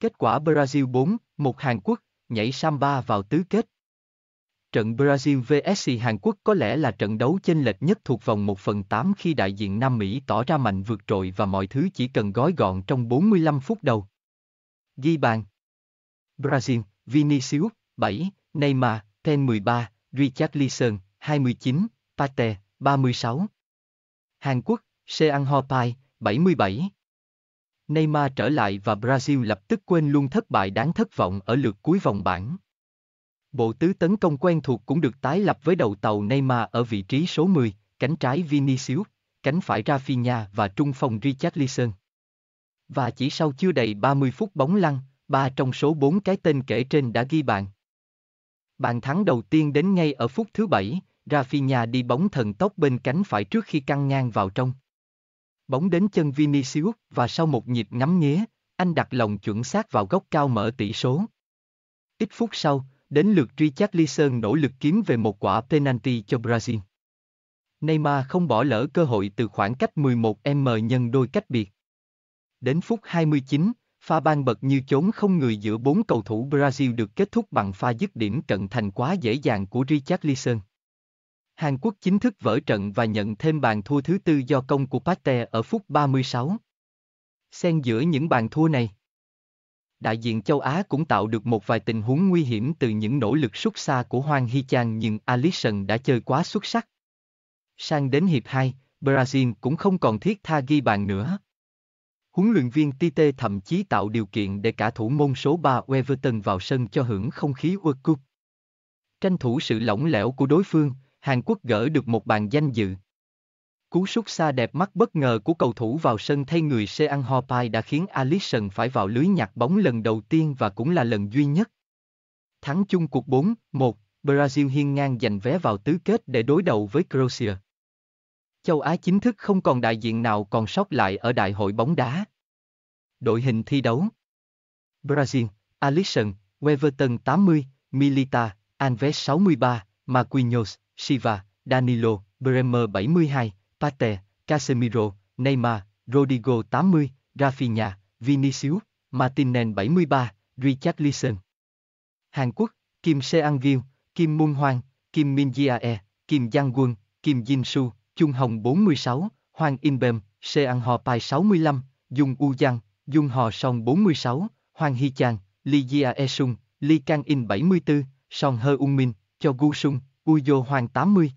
Kết quả Brazil 4, 1 Hàn Quốc, nhảy Samba vào tứ kết. Trận Brazil vs Hàn Quốc có lẽ là trận đấu chênh lệch nhất thuộc vòng 1 phần 8 khi đại diện Nam Mỹ tỏ ra mạnh vượt trội và mọi thứ chỉ cần gói gọn trong 45 phút đầu. Ghi bàn Brazil, Vinicius, 7, Neymar, Ten 13, Richarlison, 29, Pate, 36. Hàn Quốc, Seang Pai 77. Neymar trở lại và Brazil lập tức quên luôn thất bại đáng thất vọng ở lượt cuối vòng bảng. Bộ tứ tấn công quen thuộc cũng được tái lập với đầu tàu Neymar ở vị trí số 10, cánh trái Vinicius, cánh phải Rafinha và trung phong Richarlison. Và chỉ sau chưa đầy 30 phút bóng lăn, ba trong số bốn cái tên kể trên đã ghi bàn. Bàn thắng đầu tiên đến ngay ở phút thứ 7, Rafinha đi bóng thần tốc bên cánh phải trước khi căng ngang vào trong. Bóng đến chân Vinicius và sau một nhịp ngắm nghía, anh đặt lòng chuẩn xác vào góc cao mở tỷ số. Ít phút sau, đến lượt Richard Leeson nỗ lực kiếm về một quả penalty cho Brazil. Neymar không bỏ lỡ cơ hội từ khoảng cách 11m nhân đôi cách biệt. Đến phút 29, pha ban bật như chốn không người giữa bốn cầu thủ Brazil được kết thúc bằng pha dứt điểm cận thành quá dễ dàng của Richard Leeson. Hàn Quốc chính thức vỡ trận và nhận thêm bàn thua thứ tư do công của Pate ở phút 36. Xen giữa những bàn thua này, đại diện châu Á cũng tạo được một vài tình huống nguy hiểm từ những nỗ lực xuất xa của Hoàng Hy Chan nhưng Alisson đã chơi quá xuất sắc. Sang đến hiệp 2, Brazil cũng không còn thiết tha ghi bàn nữa. Huấn luyện viên Tite thậm chí tạo điều kiện để cả thủ môn số 3 Everton vào sân cho hưởng không khí World Cup. Tranh thủ sự lỏng lẻo của đối phương, Hàn Quốc gỡ được một bàn danh dự. Cú sút xa đẹp mắt bất ngờ của cầu thủ vào sân thay người Sean Hopai đã khiến Alisson phải vào lưới nhặt bóng lần đầu tiên và cũng là lần duy nhất. Thắng chung cuộc 4-1, Brazil hiên ngang giành vé vào tứ kết để đối đầu với Croatia. Châu Á chính thức không còn đại diện nào còn sót lại ở đại hội bóng đá. Đội hình thi đấu Brazil, Alisson, Weverton 80, Milita, Alves 63, Marquinhos, Shiva, Danilo, Bremer 72, Pate, Casemiro, Neymar, Rodrigo 80, Rafinha, Vinicius, Martinez 73, Richard Leeson. Hàn Quốc, Kim Seang Gil, Kim mun Hoang, Kim Min Jae, Kim Giang Quân, Kim Jin Su, Trung Hồng 46, Hoàng In Bem, Seang Ho Pai 65, Dung U Giang, Dung Hò Song 46, Hoàng Hy Chang, Li Jia E Sung, Li Kang In 74, Song Hơ Ung Min, Cho Gu Sung, Uyo Hoàng 80